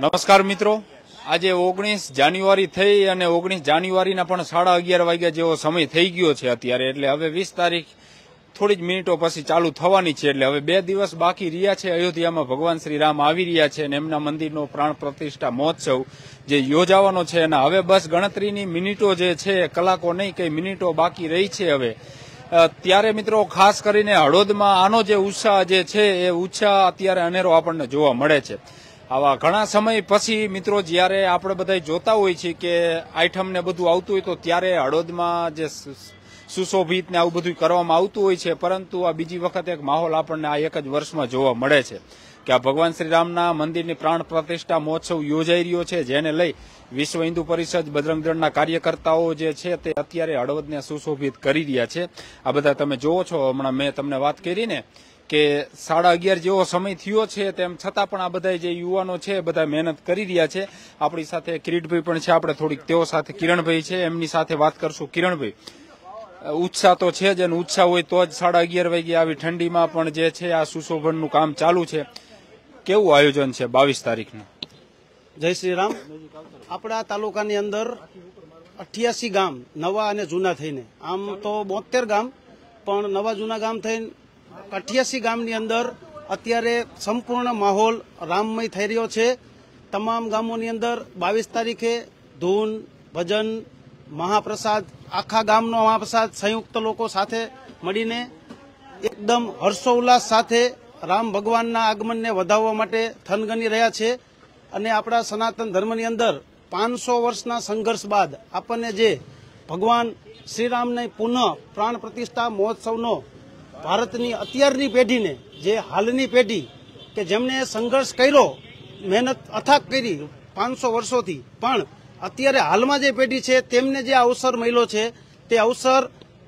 નમસ્કાર મિત્રો આજે ઓગણીસ જાન્યુઆરી થઈ અને ઓગણીસ જાન્યુઆરીના પણ સાડા અગિયાર વાગ્યા જેવો સમય થઈ ગયો છે અત્યારે એટલે હવે વીસ તારીખ થોડી જ મિનિટો પછી ચાલુ થવાની છે એટલે હવે બે દિવસ બાકી રહ્યા છે અયોધ્યામાં ભગવાન શ્રી રામ આવી રહ્યા છે અને એમના મંદિરનો પ્રાણ પ્રતિષ્ઠા મહોત્સવ જે યોજાવાનો છે અને હવે બસ ગણતરીની મિનિટો જે છે કલાકો નહીં કઈ મિનિટો બાકી રહી છે હવે ત્યારે મિત્રો ખાસ કરીને હળોદમાં આનો જે ઉત્સાહ જે છે એ ઉત્સાહ અત્યારે અનેરો આપણને જોવા મળે છે આવા ઘણા સમય પછી મિત્રો જ્યારે આપણે બધા જોતા હોય છે કે આઈટમ ને બધું આવતું હોય તો ત્યારે હળોદમાં જે સુશોભિત ને આવું બધું કરવામાં આવતું હોય છે પરંતુ આ બીજી વખત એક માહોલ આપણને આ એક જ વર્ષમાં જોવા મળે છે કે આ ભગવાન શ્રીરામના મંદિરની પ્રાણ પ્રતિષ્ઠા મહોત્સવ યોજાઈ રહ્યો છે જેને લઈ વિશ્વ હિન્દુ પરિષદ બજરંગ કાર્યકર્તાઓ જે છે તે અત્યારે હળવદને સુશોભિત કરી રહ્યા છે આ બધા તમે જોવો છો હમણાં મેં તમને વાત કરીને કે સાડા અગિયાર જેવો સમય થયો છે તેમ છતાં પણ આ બધા જે યુવાનો છે બધા મહેનત કરી રહ્યા છે આપણી સાથે કિરીટભાઈ પણ છે આપણે થોડીક તેઓ સાથે કિરણભાઈ છે એમની સાથે વાત કરશું કિરણભાઈ ઉત્સાહ તો છે જ અને ઉત્સાહ હોય તો જ સાડા અગિયાર વાગે આવી ઠંડીમાં પણ જે છે આ સુશોભનનું કામ ચાલુ છે કેવું આયોજન છે બાવીસ તારીખનું જય શ્રી રામ આપણા તાલુકાની અંદર અઠ્યાસી ગામ નવા અને જૂના થઈને આમ તો બોતેર ગામ પણ નવા જૂના ગામ થઈને કઠિયાસી ગામની અંદર અત્યારે સંપૂર્ણ માહોલ રામમય થઈ રહ્યો છે તમામ ગામોની અંદર બાવીસ તારીખે ધૂન ભજન મહાપ્રસાદ આખા ગામનો મહાપ્રસાદ સંયુક્ત લોકો સાથે મળીને એકદમ હર્ષોલ્લાસ સાથે રામ ભગવાનના આગમનને વધાવવા માટે થનગની રહ્યા છે અને આપણા સનાતન ધર્મની અંદર પાંચસો વર્ષના સંઘર્ષ બાદ આપણને જે ભગવાન શ્રીરામને પુનઃ પ્રાણ પ્રતિષ્ઠા મહોત્સવનો ભારતની અત્યારની પેઢીને જે હાલની પેઢી કે જેમણે સંઘર્ષ કર્યો મહેનત અથાક કરી પાંચસો વર્ષોથી પણ અત્યારે હાલમાં જે પેઢી છે તેમને જે અવસર મળ્યો છે તે અવસર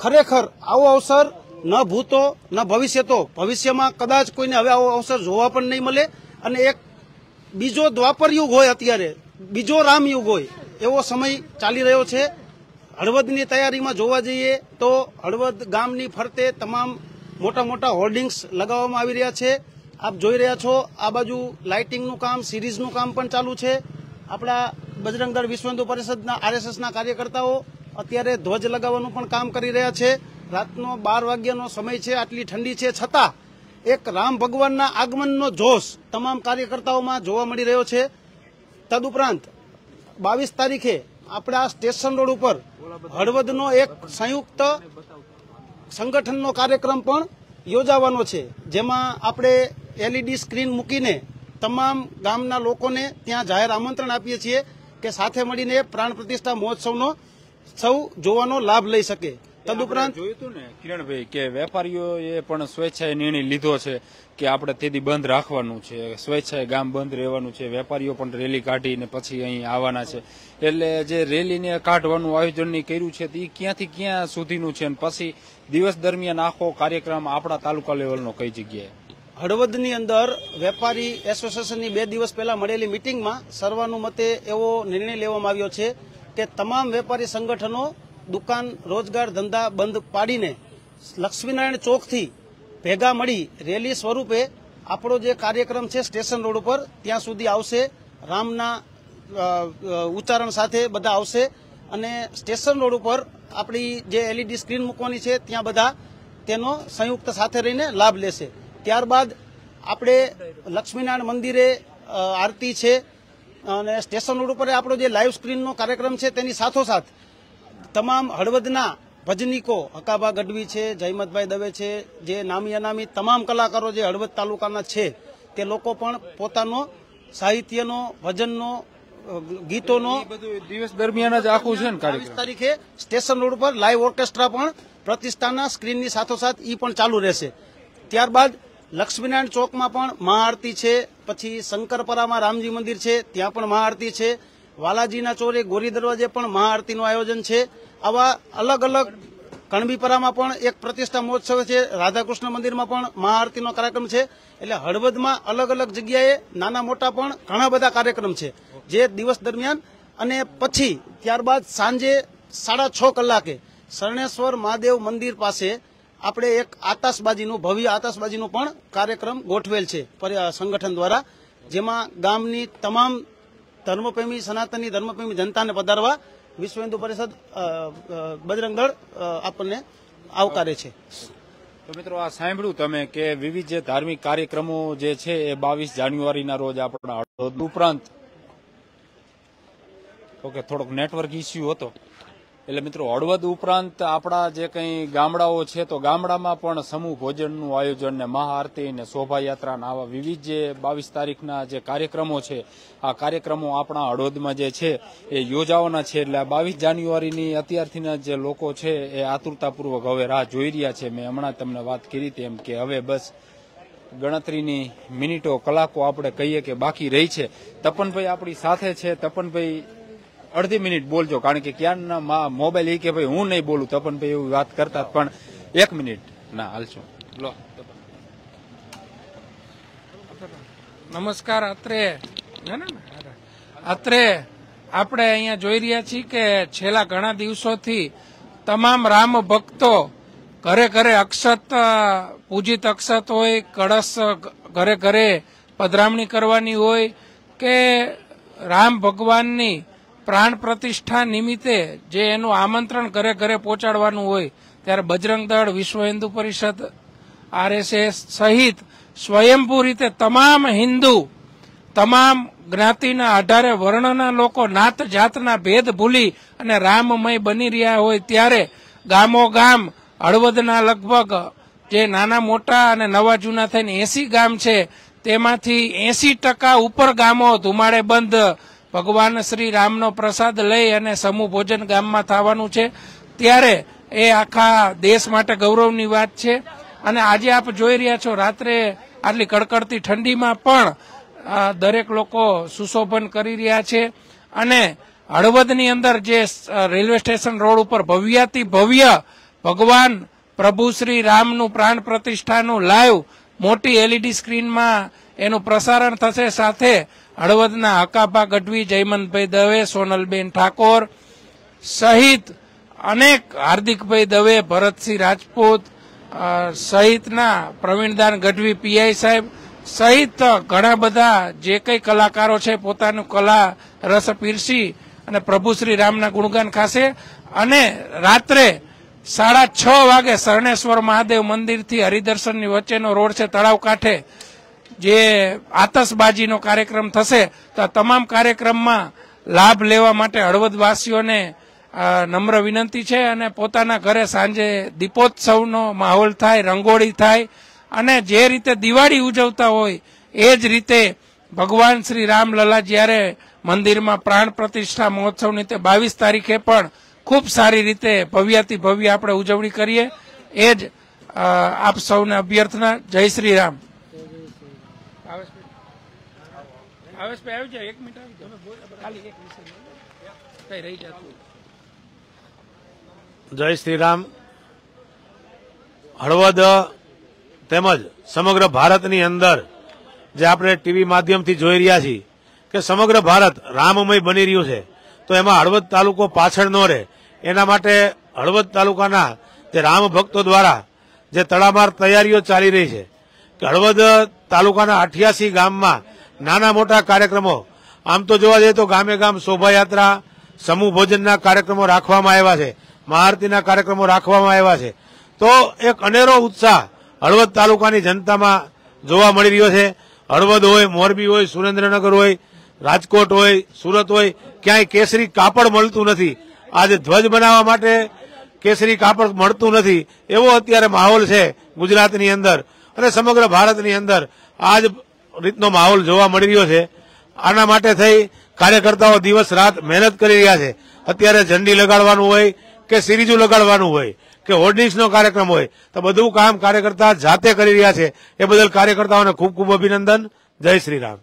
ખરેખર આવો અવસર ન ભૂતો ન ભવિષ્ય તો ભવિષ્યમાં કદાચ કોઈને હવે આવો અવસર જોવા પણ નહીં મળે અને એક બીજો દ્વાપર યુગ હોય અત્યારે બીજો રામ યુગ હોય એવો સમય ચાલી રહ્યો છે હળવદની તૈયારીમાં જોવા જઈએ તો હળવદ ગામની ફરતે તમામ મોટા મોટા હોર્ડિંગ્સ લગાવવામાં આવી રહ્યા છે આપ જોઈ રહ્યા છો આ બાજુ લાઇટિંગનું કામ સિરીઝનું કામ પણ ચાલુ છે આપણા બજરંગ દળ વિશ્વ હિન્દુ પરિષદના આરએસએસના કાર્યકર્તાઓ અત્યારે ધ્વજ લગાવવાનું પણ કામ કરી રહ્યા છે રાતનો બાર વાગ્યાનો સમય છે આટલી ઠંડી છે છતાં એક રામ ભગવાનના આગમનનો જોશ તમામ કાર્યકર્તાઓમાં જોવા મળી રહ્યો છે તદુપરાંત બાવીસ તારીખે આપણા સ્ટેશન રોડ ઉપર હળવદનો એક સંયુક્ત સંગઠનનો કાર્યક્રમ પણ યોજાવાનો છે જેમાં આપણે એલઈડી સ્ક્રીન મૂકીને તમામ ગામના લોકોને ત્યાં જાહેર આમંત્રણ આપીએ છીએ કે સાથે મળીને પ્રાણ પ્રતિષ્ઠા મહોત્સવનો સૌ જોવાનો લાભ લઈ શકે તદુપરાંત જોયું હતું ને કિરણભાઈ કે વેપારીઓએ પણ સ્વેચ્છાએ નિર્ણય લીધો છે કે આપણે તેથી બંધ રાખવાનું છે સ્વેચ્છાએ ગામ બંધ રહેવાનું છે વેપારીઓ પણ રેલી કાઢીને પછી અહીં આવવાના છે એટલે જે રેલીને કાઢવાનું આયોજન કર્યું છે તે ક્યાંથી ક્યાં સુધીનું છે અને પછી દિવસ દરમિયાન આખો કાર્યક્રમ આપણા તાલુકા લેવલનો કઈ જગ્યાએ હળવદની અંદર વેપારી એસોસિએશનની બે દિવસ પહેલા મળેલી મિટિંગમાં સર્વાનુમતે એવો નિર્ણય લેવામાં આવ્યો છે કે તમામ વેપારી સંગઠનો દુકાન રોજગાર ધંધા બંધ પાડીને લક્ષ્મીનારાયણ ચોકથી ભેગા મળી રેલી સ્વરૂપે આપણો જે કાર્યક્રમ છે સ્ટેશન રોડ ઉપર ત્યાં સુધી આવશે રામના ઉચ્ચારણ સાથે બધા આવશે અને સ્ટેશન રોડ ઉપર આપણી જે એલઈડી સ્ક્રીન મૂકવાની છે ત્યાં બધા તેનો સંયુક્ત સાથે રહીને લાભ લેશે ત્યારબાદ આપણે લક્ષ્મીનારાયણ મંદિરે આરતી છે અને સ્ટેશન રોડ ઉપર આપણો જે લાઈવ સ્ક્રીનનો કાર્યક્રમ છે તેની સાથોસાથ તમામ હળવદના ભજનીકો હકાભા ગઢવી છે જયમતભાઈ દવે છે જે નામી અનામી તમામ કલાકારો જે હળવદ તાલુકાના છે તે લોકો પણ પોતાનો સાહિત્યનો ભજનનો ગીતોનો દિવસ દરમિયાન જ આખું છે તારીખે સ્ટેશન રોડ પર લાઈવ ઓર્કેસ્ટ્રા પણ પ્રતિષ્ઠાના સ્ક્રીનની સાથોસાથ ઈ પણ ચાલુ રહેશે ત્યારબાદ લક્ષ્મીનારાયણ ચોકમાં પણ મહાઆરતી છે પછી શંકરપરામાં રામજી મંદિર છે ત્યાં પણ મહાઆરતી છે વાલાજીના ચોરે ગોરી દરવાજે પણ મહાઆરતીનું આયોજન છે આવા અલગ અલગ કણબીપરામાં પણ એક પ્રતિષ્ઠા મહોત્સવ છે રાધાકૃષ્ણ મંદિરમાં પણ મહાઆરતીનો કાર્યક્રમ છે એટલે હળવદમાં અલગ અલગ જગ્યાએ નાના મોટા પણ ઘણા બધા કાર્યક્રમ છે જે દિવસ દરમિયાન અને પછી ત્યારબાદ સાંજે સાડા છ કલાકે શરણેશ્વર મહાદેવ મંદિર પાસે આપણે એક આતશબાજીનું ભવ્ય આતશબાજીનું પણ કાર્યક્રમ ગોઠવેલ છે સંગઠન દ્વારા જેમાં ગામની તમામ ધર્મપ્રેમી સનાતનની ધર્મપ્રેમી જનતાને પધારવા વિશ્વ હિન્દુ પરિષદ બજરંગ દળ આપણને આવકારે છે તો મિત્રો આ સાંભળ્યું તમે કે વિવિધ જે ધાર્મિક કાર્યક્રમો જે છે એ બાવીસ જાન્યુઆરીના રોજ આપણા ઉપરાંત ઓકે થોડોક નેટવર્ક ઇસ્યુ હતો એટલે મિત્રો હળવદ ઉપરાંત આપણા જે કંઈ ગામડાઓ છે તો ગામડામાં પણ સમૂહ ભોજનનું આયોજન ને મહાઆરતી ને શોભાયાત્રા આવા વિવિધ જે બાવીસ તારીખના જે કાર્યક્રમો છે આ કાર્યક્રમો આપણા હળવદમાં જે છે એ યોજાવાના છે એટલે બાવીસ જાન્યુઆરીની અત્યારથીના જે લોકો છે એ આતુરતાપૂર્વક હવે રાહ જોઈ રહ્યા છે મેં હમણાં તમને વાત કરી હતી એમ કે હવે બસ ગણતરીની મિનિટો કલાકો આપણે કહીએ કે બાકી રહી છે તપનભાઈ આપણી સાથે છે તપનભાઈ અડધી મિનિટ બોલજો કારણ કે ક્યારના મોબાઈલ એ કે ભાઈ હું નહીં બોલું ભાઈ એવી વાત કરતા પણ એક મિનિટ ના હાલશો લો નમસ્કાર અત્રે અત્રે આપણે અહીંયા જોઈ રહ્યા છીએ કે છેલ્લા ઘણા દિવસોથી તમામ રામ ભક્તો ઘરે ઘરે અક્ષત પૂજિત અક્ષત હોય કળશ ઘરે ઘરે પધરામણી કરવાની હોય કે રામ ભગવાનની પ્રાણ પ્રતિષ્ઠા નિમિત્તે જે એનું આમંત્રણ ઘરે ઘરે પહોંચાડવાનું હોય ત્યારે બજરંગ દળ વિશ્વ હિન્દુ પરિષદ આરએસએસ સહિત સ્વયંભૂ રીતે તમામ હિન્દુ તમામ જ્ઞાતિના આધારે વર્ણના લોકો નાત જાતના ભેદ ભૂલી અને રામમય બની રહ્યા હોય ત્યારે ગામો ગામ હળવદના લગભગ જે નાના મોટા અને નવા જૂના થઈને એસી ગામ છે તેમાંથી એસી ટકા ઉપર ગામો ધુમાડે બંધ ભગવાન શ્રી રામનો પ્રસાદ લઈ અને સમૂહ ભોજન ગામમાં થવાનું છે ત્યારે એ આખા દેશ માટે ગૌરવની વાત છે અને આજે આપ જોઈ રહ્યા છો રાત્રે આટલી કડકડતી ઠંડીમાં પણ દરેક લોકો સુશોભન કરી રહ્યા છે અને હળવદની અંદર જે રેલવે સ્ટેશન રોડ ઉપર ભવ્યાતિ ભવ્ય ભગવાન પ્રભુ શ્રી રામનું પ્રાણ પ્રતિષ્ઠાનું લાઈવ મોટી એલઈડી સ્ક્રીનમાં એનું પ્રસારણ થશે સાથે હળવદના હકાભા ગઢવી જયમંતભાઈ દવે સોનલબેન ઠાકોર સહિત અનેક હાર્દિકભાઈ દવે ભરતસિંહ રાજપૂત સહિતના પ્રવીણદાન ગઢવી પીઆઈ સાહેબ સહિત ઘણા બધા જે કંઈ કલાકારો છે પોતાનું કલા રસ પીરસી અને પ્રભુ શ્રી રામના ગુણગાન ખાશે અને રાત્રે સાડા છ વાગે શરણેશ્વર મહાદેવ મંદિરથી હરિદર્શનની વચ્ચેનો રોડ છે તળાવ કાંઠે જે આતશબાજીનો કાર્યક્રમ થશે તો તમામ કાર્યક્રમમાં લાભ લેવા માટે હળવદવાસીઓને નમ્ર વિનંતી છે અને પોતાના ઘરે સાંજે દીપોત્સવનો માહોલ થાય રંગોળી થાય અને જે રીતે દિવાળી ઉજવતા હોય એ જ રીતે ભગવાન શ્રી રામલલા જ્યારે મંદિરમાં પ્રાણ પ્રતિષ્ઠા મહોત્સવની તે બાવીસ તારીખે પણ ખૂબ સારી રીતે ભવ્યાતિ ભવ્ય આપણે ઉજવણી કરીએ એ જ આપ સૌને અભ્યર્થના જય શ્રી રામ આવેશભાઈ આવેશભાઈ આવી જાય એક મિનિટ આવી ખાલી એક વિષય રહી જતું જય શ્રી રામ હળવદ તેમજ સમગ્ર ભારતની અંદર જે આપણે ટીવી માધ્યમથી જોઈ રહ્યા છીએ કે સમગ્ર ભારત રામમય બની રહ્યું છે તો એમાં હળવદ તાલુકો પાછળ ન રહે એના માટે હળવદ તાલુકાના જે રામ ભક્તો દ્વારા જે તડામાર તૈયારીઓ ચાલી રહી છે કે હળવદ તાલુકાના અઠ્યાસી ગામમાં નાના મોટા કાર્યક્રમો આમ તો જોવા જઈએ તો ગામે ગામ શોભાયાત્રા સમૂહ ભોજનના કાર્યક્રમો રાખવામાં આવ્યા છે મહાઆરતીના કાર્યક્રમો રાખવામાં આવ્યા છે તો એક અનેરો ઉત્સાહ હળવદ તાલુકાની જનતામાં જોવા મળી રહ્યો છે હળવદ હોય મોરબી હોય સુરેન્દ્રનગર હોય રાજકોટ હોય સુરત હોય ક્યાંય કેસરી કાપડ મળતું નથી આજે ધ્વજ બનાવવા માટે કેસરી કાપડ મળતું નથી એવો અત્યારે માહોલ છે ગુજરાતની અંદર અને સમગ્ર ભારતની અંદર આ જ રીતનો માહોલ જોવા મળી રહ્યો છે આના માટે થઈ કાર્યકર્તાઓ દિવસ રાત મહેનત કરી રહ્યા છે અત્યારે ઝંડી લગાડવાનું હોય કે સિરીજું લગાડવાનું હોય કે હોર્ડિંગ્સનો કાર્યક્રમ હોય તો બધું કામ કાર્યકર્તા જાતે કરી રહ્યા છે એ બદલ કાર્યકર્તાઓને ખૂબ ખૂબ અભિનંદન જય શ્રી રામ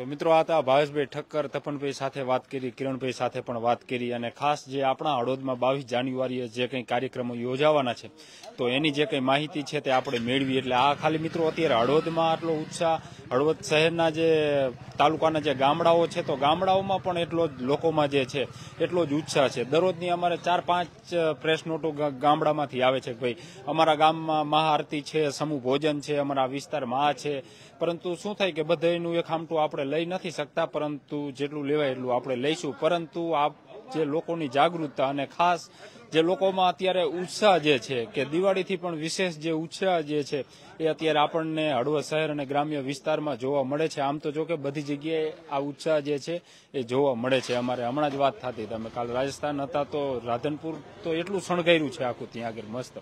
તો મિત્રો આ હતા ભાવેશભાઈ ઠક્કર તપનભાઈ સાથે વાત કરી કિરણભાઈ સાથે પણ વાત કરી અને ખાસ જે આપણા હળોદમાં બાવીસ જાન્યુઆરીએ જે કંઈ કાર્યક્રમો યોજાવાના છે તો એની જે કંઈ માહિતી છે તે આપણે મેળવી એટલે આ ખાલી મિત્રો અત્યારે હળવદમાં આટલો ઉત્સાહ હળવદ શહેરના જે તાલુકાના જે ગામડાઓ છે તો ગામડાઓમાં પણ એટલો જ લોકોમાં જે છે એટલો જ ઉત્સાહ છે દરરોજની અમારે ચાર પાંચ પ્રેસ નોટો ગામડામાંથી આવે છે ભાઈ અમારા ગામમાં મહાઆરતી છે સમૂહ ભોજન છે અમારા વિસ્તારમાં આ છે પરંતુ શું થાય કે બધાનું એક આમટું આપણે લઈ નથી શકતા પરંતુ જેટલું લેવાય એટલું આપણે લઈશું પરંતુ આ જે લોકોની જાગૃતતા અને ખાસ જે લોકોમાં અત્યારે ઉત્સાહ જે છે કે દિવાળીથી પણ વિશેષ જે ઉત્સાહ જે છે એ અત્યારે આપણને હળવદ શહેર અને ગ્રામ્ય વિસ્તારમાં જોવા મળે છે આમ તો જો કે બધી જગ્યાએ આ ઉત્સાહ જે છે એ જોવા મળે છે અમારે હમણાં જ વાત થતી તમે કાલ રાજસ્થાન હતા તો રાધનપુર તો એટલું શણગાર્યું છે આખું ત્યાં આગળ મસ્ત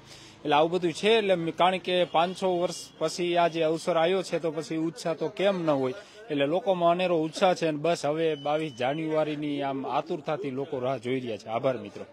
એટલે આવું બધું છે એટલે કારણ કે પાંચસો વર્ષ પછી આ જે અવસર આવ્યો છે તો પછી ઉત્સાહ તો કેમ ન હોય એટલે લોકોમાં અનેરો ઉત્સાહ છે અને બસ હવે બાવીસ જાન્યુઆરીની આમ આતુરતાથી લોકો રાહ જોઈ રહ્યા છે આભાર મિત્રો